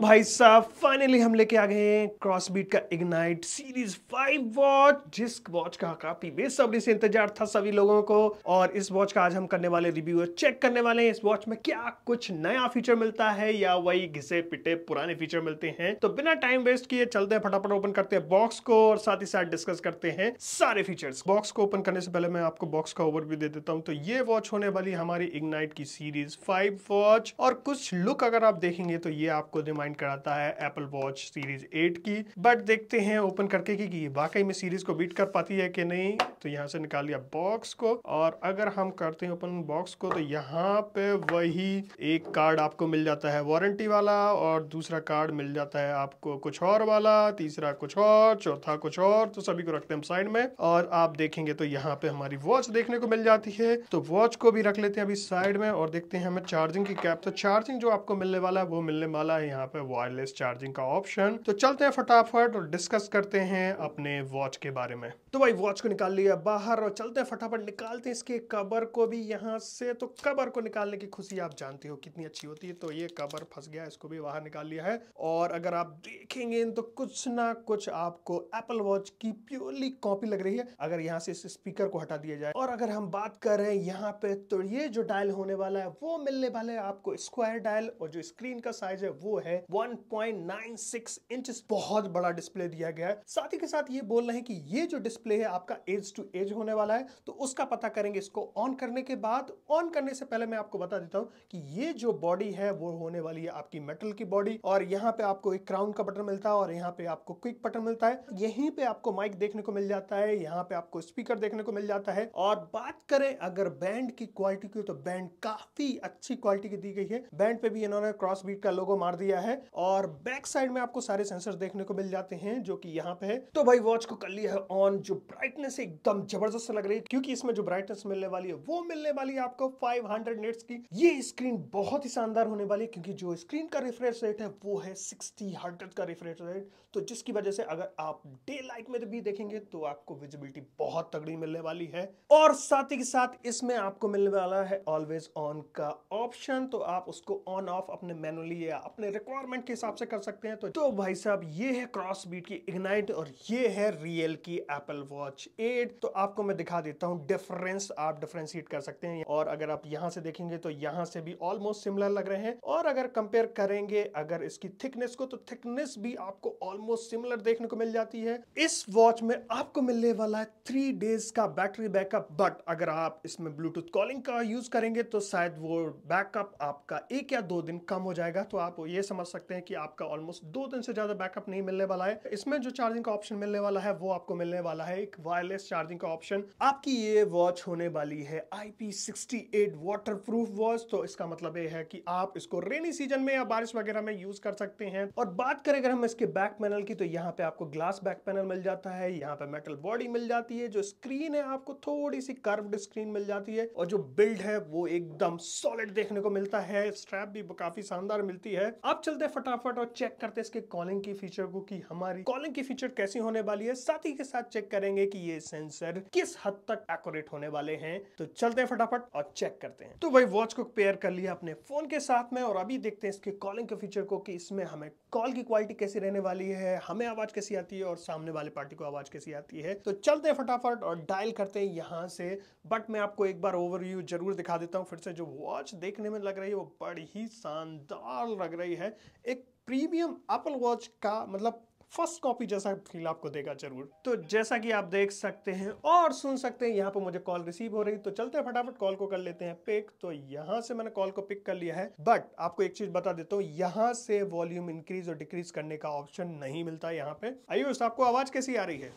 भाई साहब फाइनली हम लेके आ गए हैं क्रॉसबीट का इग्नाइट सीरीज फाइव वॉच जिस वॉच का काफी बेसब्री से इंतजार था सभी लोगों को और इस वॉच का आज हम करने वाले रिव्यू चेक करने वाले हैं इस वॉच में क्या कुछ नया फीचर मिलता है या वही घिसे पिटे पुराने फीचर मिलते हैं तो बिना टाइम वेस्ट किए चलते हैं फटाफट ओपन करते हैं बॉक्स को और साथ ही साथ डिस्कस करते हैं सारे फीचर्स बॉक्स को ओपन करने से पहले मैं आपको बॉक्स का ओवर दे देता हूँ तो ये वॉच होने वाली हमारी इग्नाइट की सीरीज फाइव वॉच और कुछ लुक अगर आप देखेंगे तो ये आपको दिमाग डिमांड कराता है एप्पल वॉच सीरीज 8 की बट देखते हैं ओपन करके कि, कि वाकई में सीरीज को बीट कर पाती है कि नहीं तो यहाँ से निकाल लिया बॉक्स को और अगर हम करते हैं ओपन बॉक्स को तो यहाँ पे वही एक कार्ड आपको मिल जाता है वारंटी वाला और दूसरा कार्ड मिल जाता है आपको कुछ और वाला तीसरा कुछ और चौथा कुछ और तो सभी को रखते हैं साइड में और आप देखेंगे तो यहाँ पे हमारी वॉच देखने को मिल जाती है तो वॉच को भी रख लेते हैं अभी साइड में और देखते हैं हमें चार्जिंग की कैप तो चार्जिंग जो आपको मिलने वाला है वो मिलने वाला है यहाँ पे पे वायरलेस चार्जिंग का ऑप्शन तो चलते हैं फटाफट और डिस्कस करते हैं अपने वॉच के बारे में तो भाई वॉच को निकाल लिया बाहर और चलते हैं फटाफट निकालते हैं इसके कबर को भी यहाँ से तो कबर को निकालने की खुशी आप जानते हो कितनी अच्छी होती है तो ये कबर फंस गया इसको भी बाहर निकाल लिया है और अगर आप देखेंगे तो कुछ ना कुछ आपको एप्पल वॉच की प्योरली कॉपी लग रही है अगर यहाँ से इस स्पीकर को हटा दिया जाए और अगर हम बात कर रहे हैं यहाँ पे तो ये जो डायल होने वाला है वो मिलने वाले आपको स्क्वायर डायल और जो स्क्रीन का साइज है वो है 1.96 इंच बहुत बड़ा डिस्प्ले दिया गया है साथ ही के साथ ये बोल रहे हैं कि ये जो डिस्प्ले है आपका एज टू एज होने वाला है तो उसका पता करेंगे इसको ऑन करने के बाद ऑन करने से पहले मैं आपको बता देता हूँ कि ये जो बॉडी है वो होने वाली है आपकी मेटल की बॉडी और यहाँ पे आपको एक क्राउन का बटन मिलता है और यहाँ पे आपको क्विक बटन मिलता है यहीं पे आपको माइक देखने को मिल जाता है यहाँ पे आपको स्पीकर देखने को मिल जाता है और बात करें अगर बैंड की क्वालिटी की तो बैंड काफी अच्छी क्वालिटी की दी गई है बैंड पे भी इन्होंने क्रॉस बीट का लोगो मार दिया है और बैक साइड में आपको सारे सेंसर देखने को मिल जाते हैं जो कि यहाँ पे है तो भाई वॉच को कर लिया है ऑन जो ब्राइटनेस एकदम जबरदस्त लग रही है क्योंकि इसमें जो ब्राइटनेस मिलने वाली है वो मिलने वाली है आपको 500 हंड्रेड नेट्स की ये स्क्रीन बहुत ही शानदार होने वाली है क्योंकि जो स्क्रीन का रिफ्रेश रेट है वो है सिक्सटी हंड्रेड का रिफ्रेश रेट तो जिसकी वजह से अगर आप डे लाइट में भी देखेंगे तो आपको विजिबिलिटी बहुत तगड़ी मिलने वाली है और साथ ही साथ इसमें आपको मिलने वाला है ऑलवेज ऑन का ऑप्शन तो आप उसको ऑन ऑफ अपने मैनुअली या अपने रिक्वायर रिक्वायरमेंट के हिसाब से कर सकते हैं तो तो भाई साहब ये है क्रॉस बीट की इग्नाइट और ये है रियल की एप्पल वॉच एट तो आपको मैं दिखा देता हूँ डिफरेंस आप डिफ्रेंशिएट कर सकते हैं और अगर आप यहाँ से देखेंगे तो यहाँ से भी ऑलमोस्ट सिमिलर लग रहे हैं और अगर कंपेयर करेंगे अगर इसकी थिकनेस को तो थिकनेस भी आपको ऑलमोस्ट सिमिलर देखने को मिल जाती है इस वॉच में आपको मिलने वाला है थ्री डेज का बैटरी बैकअप बट अगर आप इसमें ब्लूटूथ कॉलिंग का यूज करेंगे तो शायद वो बैकअप आपका एक या दो दिन कम हो जाएगा तो आप ये समझ समझ सकते हैं कि आपका ऑलमोस्ट दो दिन से ज़्यादा बैकअप नहीं मिलने वाला है इसमें जो चार्जिंग का ऑप्शन मिलने वाला है वो आपको मिलने वाला है एक वायरलेस चार्जिंग का ऑप्शन आपकी ये वॉच होने वाली है आई पी वॉच तो इसका मतलब ये है कि आप इसको रेनी सीजन में या बारिश वगैरह में यूज कर सकते हैं और बात करें अगर हम इसके बैक पैनल की तो यहाँ पे आपको ग्लास बैक पैनल मिल जाता है यहाँ पे मेटल बॉडी मिल जाती है जो स्क्रीन है आपको थोड़ी सी कर्व्ड स्क्रीन मिल जाती है और जो बिल्ड है वो एकदम सॉलिड देखने को मिलता है स्ट्रैप भी काफी शानदार मिलती है आप चलते चलते फटाफट और चेक करते इसके कॉलिंग की फीचर को कि हमारी कॉलिंग की फीचर कैसी होने वाली है साथ ही के साथ चेक करेंगे कि ये सेंसर किस हद तक एक्यूरेट होने वाले हैं तो चलते हैं फटाफट और चेक करते हैं तो भाई वॉच को पेयर कर लिया अपने फोन के साथ में और अभी देखते हैं इसके कॉलिंग के फीचर को कि इसमें हमें कॉल की क्वालिटी कैसी रहने वाली है हमें आवाज कैसी आती है और सामने वाले पार्टी को आवाज कैसी आती है तो चलते हैं फटाफट और डायल करते हैं यहाँ से बट मैं आपको एक बार ओवरव्यू जरूर दिखा देता हूँ फिर से जो वॉच देखने में लग रही है वो बड़ी ही शानदार लग रही है एक प्रीमियम एप्पल वॉच का मतलब फर्स्ट कॉपी जैसा फील आपको देगा जरूर तो जैसा कि आप देख सकते हैं और सुन सकते हैं यहाँ पर मुझे कॉल रिसीव हो रही तो चलते हैं फटाफट कॉल को कर लेते हैं पिक तो यहाँ से मैंने कॉल को पिक कर लिया है बट आपको एक चीज बता देता हूँ यहाँ से वॉल्यूम इंक्रीज और डिक्रीज करने का ऑप्शन नहीं मिलता यहाँ पे आयुष आपको आवाज कैसी आ रही है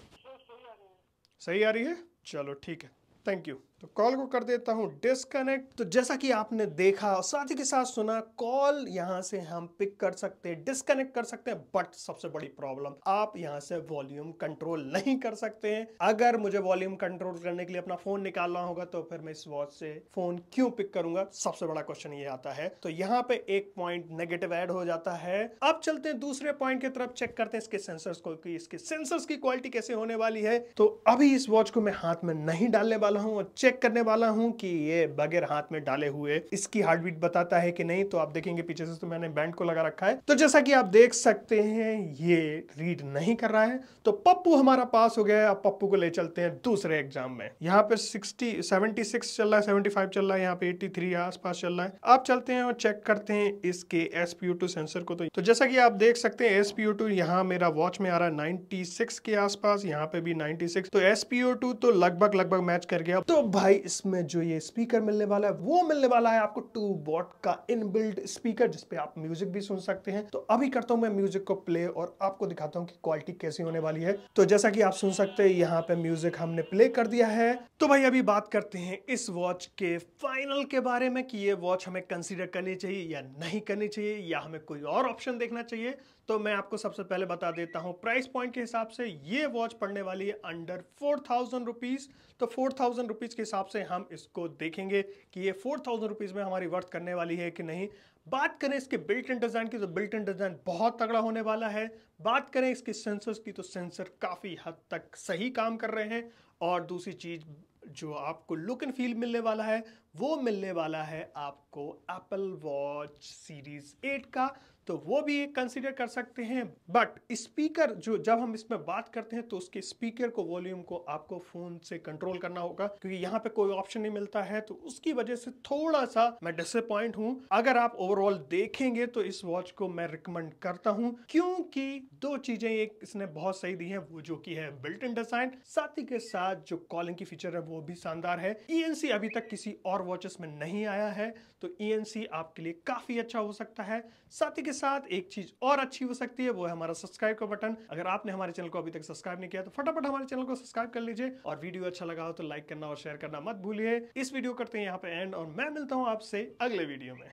सही आ रही है चलो ठीक है थैंक यू तो कॉल को कर देता हूँ डिसकनेक्ट तो जैसा कि आपने देखा और साथ ही के साथ सुना कॉल यहाँ से हम पिक कर सकते हैं डिसकनेक्ट कर सकते हैं बट सबसे बड़ी प्रॉब्लम आप यहाँ से वॉल्यूम कंट्रोल नहीं कर सकते हैं अगर मुझे वॉल्यूम कंट्रोल करने के लिए अपना फोन निकालना होगा तो फिर मैं इस वॉच से फोन क्यों पिक करूंगा सबसे बड़ा क्वेश्चन ये आता है तो यहाँ पे एक पॉइंट नेगेटिव एड हो जाता है अब चलते हैं दूसरे पॉइंट की तरफ चेक करते हैं इसके सेंसर्स को कि इसके सेंसर्स की क्वालिटी कैसे होने वाली है तो अभी इस वॉच को मैं हाथ में नहीं डालने वाला हूँ और चेक चेक करने वाला हूँ कि ये बगैर हाथ में डाले हुए इसकी हार्ट बीट बताता है कि नहीं तो आप देखेंगे पीछे से तो मैंने बैंड को लगा रखा है तो जैसा कि आप देख सकते हैं ये रीड नहीं कर रहा है तो पप्पू हमारा पास हो गया है अब पप्पू को ले चलते हैं दूसरे एग्जाम में यहाँ पे सिक्सटी सेवेंटी सिक्स चल रहा है सेवेंटी फाइव चल रहा है यहाँ पे एट्टी थ्री आसपास चल रहा है आप चलते हैं और चेक करते हैं इसके S P O two sensor को तो, तो, जैसा कि आप देख सकते हैं एस पी यू टू यहाँ मेरा वॉच में आ रहा है नाइनटी सिक्स के आसपास यहाँ पे भी नाइनटी सिक्स तो एस पी यू टू तो लगभग लगभग मैच कर गया तो भाई इसमें जो ये स्पीकर मिलने वाला है वो मिलने वाला है आपको टू वॉट का इनबिल्ट स्पीकर जिसपे आप म्यूजिक भी सुन सकते हैं तो अभी करता हूं मैं म्यूजिक को प्ले और आपको दिखाता हूँ कि क्वालिटी कैसी होने वाली है तो जैसा कि आप सुन सकते हैं यहाँ पे म्यूजिक हमने प्ले कर दिया है तो भाई अभी बात करते हैं इस वॉच के फाइनल के बारे में कि ये वॉच हमें कंसिडर करनी चाहिए या नहीं करनी चाहिए या हमें कोई और ऑप्शन देखना चाहिए तो मैं आपको सबसे पहले बता देता हूँ प्राइस पॉइंट के हिसाब से ये वॉच पड़ने वाली है अंडर फोर थाउजेंड रुपीज तो फोर थाउजेंड रुपीज के हिसाब से हम इसको देखेंगे कि ये फोर थाउजेंड रुपीज़ में हमारी वर्थ करने वाली है कि नहीं बात करें इसके बिल्ट इन डिज़ाइन की तो बिल्ट इन डिज़ाइन बहुत तगड़ा होने वाला है बात करें इसके सेंसर्स की तो सेंसर काफ़ी हद तक सही काम कर रहे हैं और दूसरी चीज़ जो आपको लुक एंड फील मिलने वाला है वो मिलने वाला है आपको एप्पल वॉच सीरीज़ एट का तो वो भी एक कंसिडर कर सकते हैं बट स्पीकर जो जब हम इसमें बात करते हैं तो उसके स्पीकर को वॉल्यूम को आपको फ़ोन से कंट्रोल करना होगा क्योंकि यहाँ पे कोई ऑप्शन नहीं मिलता है तो उसकी वजह से थोड़ा सा मैं डिसअपॉइंट हूँ अगर आप ओवरऑल देखेंगे तो इस वॉच को मैं रिकमेंड करता हूँ क्योंकि दो चीज़ें एक इसने बहुत सही दी है वो जो की है बिल्ट इन डिजाइन साथ ही के साथ जो कॉलिंग की फीचर है वो भी शानदार है ई e अभी तक किसी और वॉचेस में नहीं आया है तो ई e आपके लिए काफ़ी अच्छा हो सकता है साथ ही के साथ एक चीज और अच्छी हो सकती है वो है हमारा सब्सक्राइब का बटन अगर आपने हमारे चैनल को अभी तक सब्सक्राइब नहीं किया तो फटाफट हमारे चैनल को सब्सक्राइब कर लीजिए और वीडियो अच्छा लगा हो तो लाइक करना और शेयर करना मत भूलिए इस वीडियो करते हैं यहाँ पे एंड और मैं मिलता हूँ आपसे अगले वीडियो में